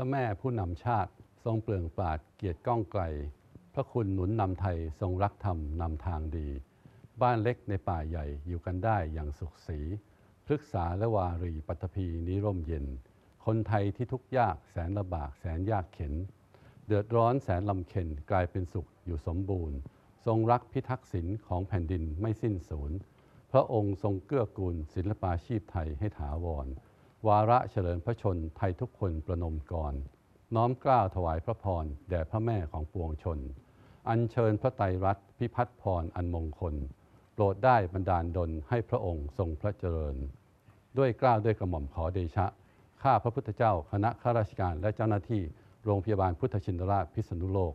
ระแม่ผู้นำชาติทรงเปลืองปราดเกียรติก้องไกล พระคุณหนุนนำไทยทรงรักธรรมนำทางดี บ้านเล็กในป่าใหญ่อยู่กันได้อย่างสุขสีพฤกษาและวารีปัตภีนิร่มเย็น คนไทยที่ทุกยากแสนลำบากแสนยากเข็น เดือดร้อนแสนลำเค็น กลายเป็นสุขอยู่สมบูรณ์ ทรงรักพิทักษ์ศิลป์ของแผ่นดินไม่สิ้นสูญ พระองค์ทรงเกื้อกูลศิลปาชีพไทยให้ถาวรวาระเฉลิมพระชนไทยทุกคนประนมกรน้อมกล้าวถวายพระพร แด่พระแม่ของปวงชน อัญเชิญพระไตรรัตน์พิพัฒน์พรอันมงคลโปรดได้บรรดาลดลให้พระองค์ทรงพระเจริญ ด้วยกล้าวด้วยกระหม่อมขอเดชะ ข้าพระพุทธเจ้าคณะข้าราชการและเจ้าหน้าที่โรงพยาบาลพุทธชินราชพิษณุโลก